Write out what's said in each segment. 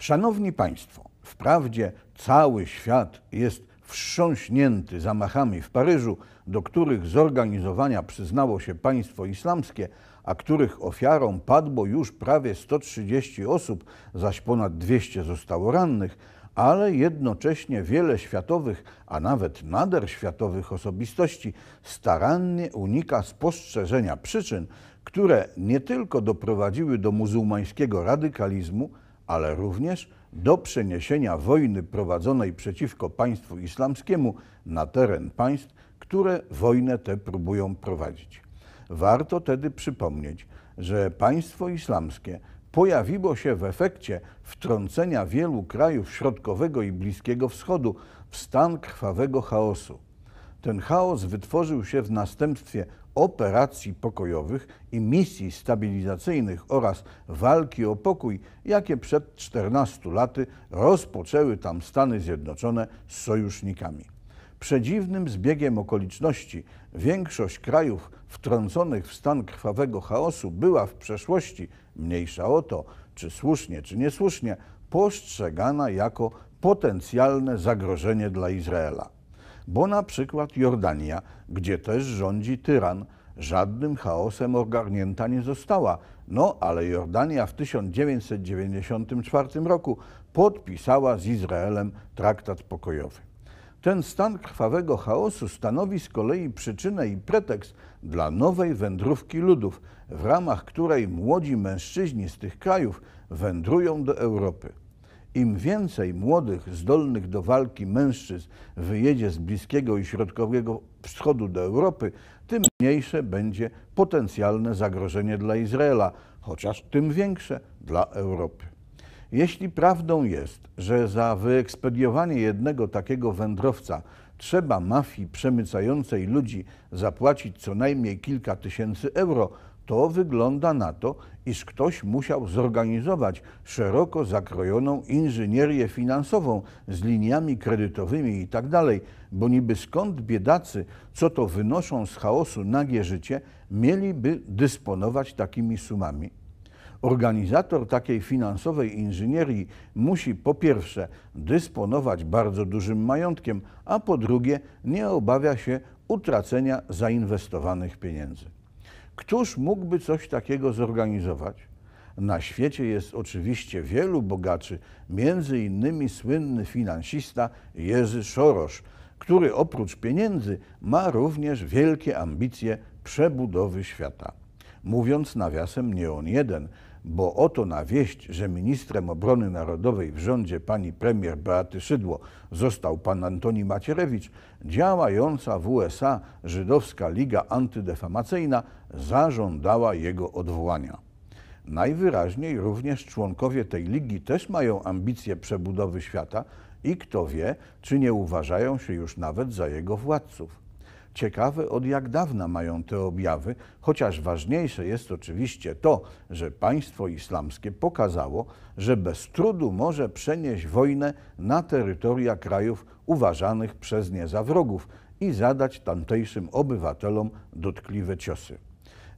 Szanowni Państwo, wprawdzie cały świat jest wstrząśnięty zamachami w Paryżu, do których zorganizowania przyznało się państwo islamskie, a których ofiarą padło już prawie 130 osób, zaś ponad 200 zostało rannych, ale jednocześnie wiele światowych, a nawet nader światowych osobistości starannie unika spostrzeżenia przyczyn, które nie tylko doprowadziły do muzułmańskiego radykalizmu, ale również do przeniesienia wojny prowadzonej przeciwko państwu islamskiemu na teren państw, które wojnę tę próbują prowadzić. Warto tedy przypomnieć, że państwo islamskie pojawiło się w efekcie wtrącenia wielu krajów środkowego i Bliskiego Wschodu w stan krwawego chaosu. Ten chaos wytworzył się w następstwie operacji pokojowych i misji stabilizacyjnych oraz walki o pokój, jakie przed 14 laty rozpoczęły tam Stany Zjednoczone z sojusznikami. Przedziwnym zbiegiem okoliczności większość krajów wtrąconych w stan krwawego chaosu była w przeszłości, mniejsza o to, czy słusznie, czy niesłusznie, postrzegana jako potencjalne zagrożenie dla Izraela bo na przykład Jordania, gdzie też rządzi tyran, żadnym chaosem ogarnięta nie została. No, ale Jordania w 1994 roku podpisała z Izraelem traktat pokojowy. Ten stan krwawego chaosu stanowi z kolei przyczynę i pretekst dla nowej wędrówki ludów, w ramach której młodzi mężczyźni z tych krajów wędrują do Europy. Im więcej młodych, zdolnych do walki mężczyzn wyjedzie z Bliskiego i Środkowego Wschodu do Europy, tym mniejsze będzie potencjalne zagrożenie dla Izraela, chociaż tym większe dla Europy. Jeśli prawdą jest, że za wyekspediowanie jednego takiego wędrowca trzeba mafii przemycającej ludzi zapłacić co najmniej kilka tysięcy euro, to wygląda na to, iż ktoś musiał zorganizować szeroko zakrojoną inżynierię finansową z liniami kredytowymi i tak dalej, bo niby skąd biedacy, co to wynoszą z chaosu nagie życie, mieliby dysponować takimi sumami? Organizator takiej finansowej inżynierii musi po pierwsze dysponować bardzo dużym majątkiem, a po drugie nie obawia się utracenia zainwestowanych pieniędzy. Któż mógłby coś takiego zorganizować? Na świecie jest oczywiście wielu bogaczy, między innymi słynny finansista Jerzy Soros, który oprócz pieniędzy ma również wielkie ambicje przebudowy świata. Mówiąc nawiasem, nie on jeden – bo oto na wieść, że ministrem obrony narodowej w rządzie pani premier Beaty Szydło został pan Antoni Macierewicz, działająca w USA Żydowska Liga Antydefamacyjna zażądała jego odwołania. Najwyraźniej również członkowie tej ligi też mają ambicje przebudowy świata i kto wie, czy nie uważają się już nawet za jego władców. Ciekawe od jak dawna mają te objawy, chociaż ważniejsze jest oczywiście to, że państwo islamskie pokazało, że bez trudu może przenieść wojnę na terytoria krajów uważanych przez nie za wrogów i zadać tamtejszym obywatelom dotkliwe ciosy.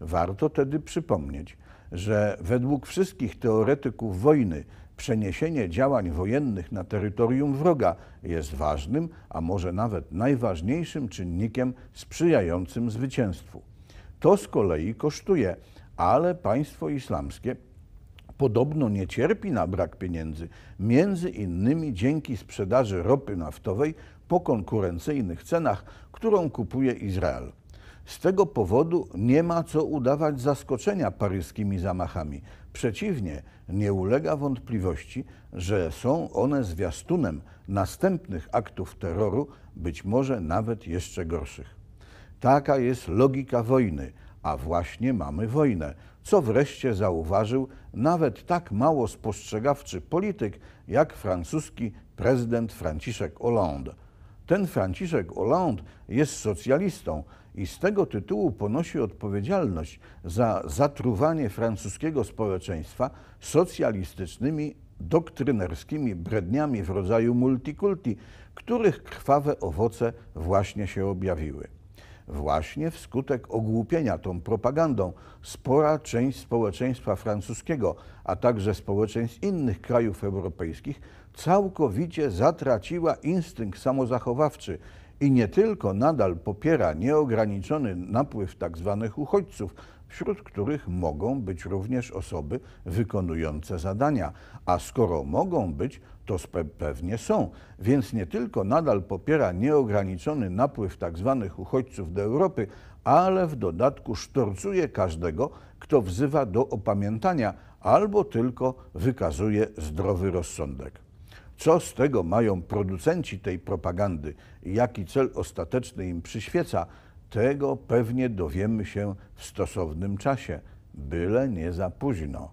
Warto tedy przypomnieć, że według wszystkich teoretyków wojny przeniesienie działań wojennych na terytorium wroga jest ważnym, a może nawet najważniejszym czynnikiem sprzyjającym zwycięstwu. To z kolei kosztuje, ale państwo islamskie podobno nie cierpi na brak pieniędzy, między innymi dzięki sprzedaży ropy naftowej po konkurencyjnych cenach, którą kupuje Izrael. Z tego powodu nie ma co udawać zaskoczenia paryskimi zamachami. Przeciwnie, nie ulega wątpliwości, że są one zwiastunem następnych aktów terroru, być może nawet jeszcze gorszych. Taka jest logika wojny, a właśnie mamy wojnę, co wreszcie zauważył nawet tak mało spostrzegawczy polityk jak francuski prezydent Franciszek Hollande. Ten Franciszek Hollande jest socjalistą i z tego tytułu ponosi odpowiedzialność za zatruwanie francuskiego społeczeństwa socjalistycznymi doktrynerskimi bredniami w rodzaju multikulti, których krwawe owoce właśnie się objawiły. Właśnie wskutek ogłupienia tą propagandą spora część społeczeństwa francuskiego, a także społeczeństw innych krajów europejskich całkowicie zatraciła instynkt samozachowawczy i nie tylko nadal popiera nieograniczony napływ tzw. Tak uchodźców wśród których mogą być również osoby wykonujące zadania. A skoro mogą być, to pewnie są. Więc nie tylko nadal popiera nieograniczony napływ tzw. Tak uchodźców do Europy, ale w dodatku sztorcuje każdego, kto wzywa do opamiętania albo tylko wykazuje zdrowy rozsądek. Co z tego mają producenci tej propagandy i jaki cel ostateczny im przyświeca, tego pewnie dowiemy się w stosownym czasie, byle nie za późno.